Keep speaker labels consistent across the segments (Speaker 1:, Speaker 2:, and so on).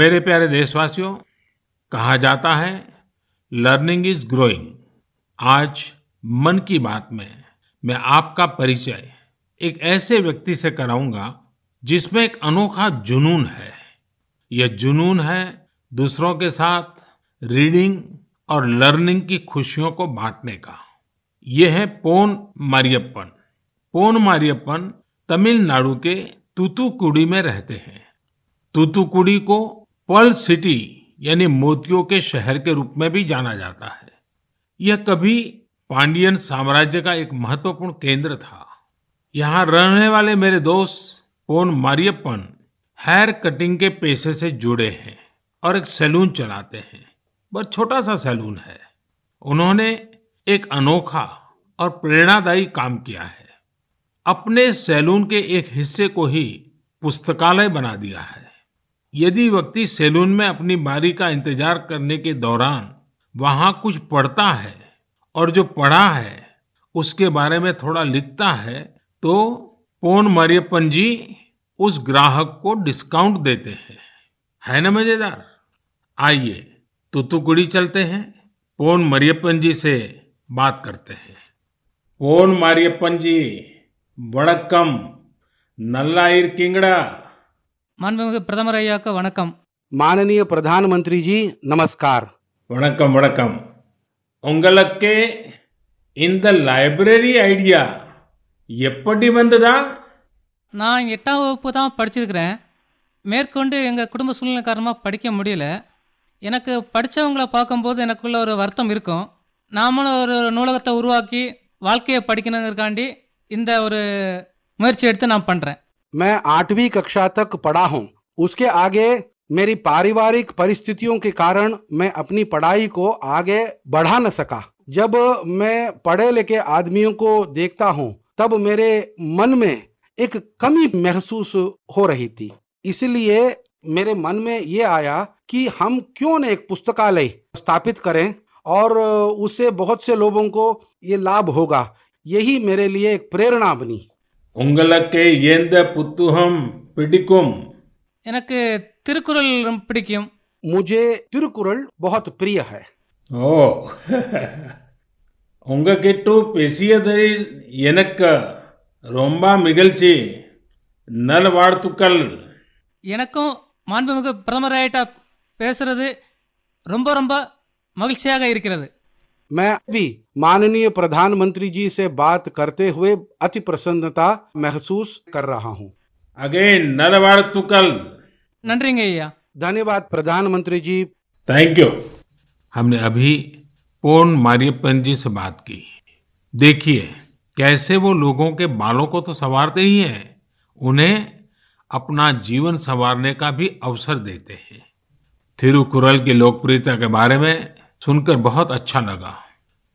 Speaker 1: मेरे प्यारे देशवासियों कहा जाता है लर्निंग इज ग्रोइंग आज मन की बात में मैं आपका परिचय एक ऐसे व्यक्ति से कराऊंगा जिसमें एक अनोखा जुनून है यह जुनून है दूसरों के साथ रीडिंग और लर्निंग की खुशियों को बांटने का यह है पोन मारियप्पन पोन मारियप्पन तमिलनाडु के तूतुकुड़ी में रहते हैं तूतुकुड़ी को पर्ल सिटी यानी मोतियों के शहर के रूप में भी जाना जाता है यह कभी पांडियन साम्राज्य का एक महत्वपूर्ण केंद्र था यहाँ रहने वाले मेरे दोस्त पोन मारियपन हेयर कटिंग के पेशे से जुड़े हैं और एक सैलून चलाते हैं बहुत छोटा सा सैलून है उन्होंने एक अनोखा और प्रेरणादायी काम किया है अपने सैलून के एक हिस्से को ही पुस्तकालय बना दिया है यदि व्यक्ति सैलून में अपनी बारी का इंतजार करने के दौरान वहां कुछ पढ़ता है और जो पढ़ा है उसके बारे में थोड़ा लिखता है तो पोन मरियपन जी उस ग्राहक को डिस्काउंट देते हैं है ना मजेदार आइए तुतुकुड़ी चलते हैं पोन मरियपन जी से बात करते हैं पोन मारियपन जी वड़कम नल्ला किंगड़ा மாண்புமிகு பிரதமர் ஐயாக்கு வணக்கம் மானனீய பிரதான மந்திரி ஜி நமஸ்கார் வணக்கம் வணக்கம் உங்களுக்கு
Speaker 2: இந்த லைப்ரரி ஐடியா எப்படி வந்ததா நான் எட்டாம் வகுப்பு தான் படிச்சிருக்கிறேன் மேற்கொண்டு எங்கள் குடும்ப சூழ்நிலை காரணமாக படிக்க முடியல எனக்கு படித்தவங்கள பார்க்கும்போது எனக்குள்ள ஒரு வருத்தம் இருக்கும் நாமளும் ஒரு நூலகத்தை உருவாக்கி வாழ்க்கையை படிக்கணுங்கிறக்காண்டி இந்த ஒரு முயற்சி எடுத்து நான் பண்ணுறேன்
Speaker 3: मैं आठवीं कक्षा तक पढ़ा हूँ उसके आगे मेरी पारिवारिक परिस्थितियों के कारण मैं अपनी पढ़ाई को आगे बढ़ा न सका जब मैं पढ़े लिखे आदमियों को देखता हूँ तब मेरे मन में एक कमी महसूस हो रही थी इसलिए मेरे मन में ये आया कि हम क्यों न एक पुस्तकालय स्थापित करें और उससे बहुत से लोगों को ये लाभ होगा यही मेरे लिए एक प्रेरणा बनी உங்களுக்கு
Speaker 1: எந்த புத்தகம் பிடிக்கும்
Speaker 2: எனக்கு திருக்குறள்
Speaker 1: பிடிக்கும் முஜே
Speaker 3: திருக்குறள் பகத் பிரிய
Speaker 1: ஓ உங்ககிட்ட பேசியது எனக்கு ரொம்ப மகிழ்ச்சி வாழ்த்துக்கள்
Speaker 2: எனக்கும் மாண்புமிகு பிரதமராயிட்ட பேசுறது ரொம்ப ரொம்ப மகிழ்ச்சியாக இருக்கிறது मैं
Speaker 3: भी माननीय प्रधानमंत्री जी से बात करते हुए अति प्रसन्नता महसूस कर रहा हूँ
Speaker 1: अगेन तुकल नंडरेंगे धन्यवाद प्रधानमंत्री जी थैंक यू हमने अभी पोन मारियपन जी से बात की देखिए कैसे वो लोगों के बालों को तो संवारते ही हैं उन्हें अपना जीवन संवारने का भी अवसर देते हैं थिरुकुरल की लोकप्रियता के बारे में सुनकर बहुत अच्छा लगा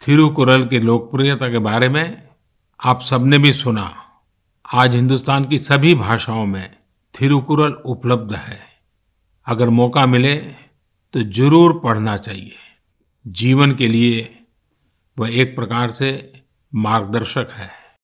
Speaker 1: थिरुकुरल की लोकप्रियता के बारे में आप सबने भी सुना आज हिंदुस्तान की सभी भाषाओं में थिरुकुरल उपलब्ध है अगर मौका मिले तो जरूर पढ़ना चाहिए जीवन के लिए वह एक प्रकार से मार्गदर्शक है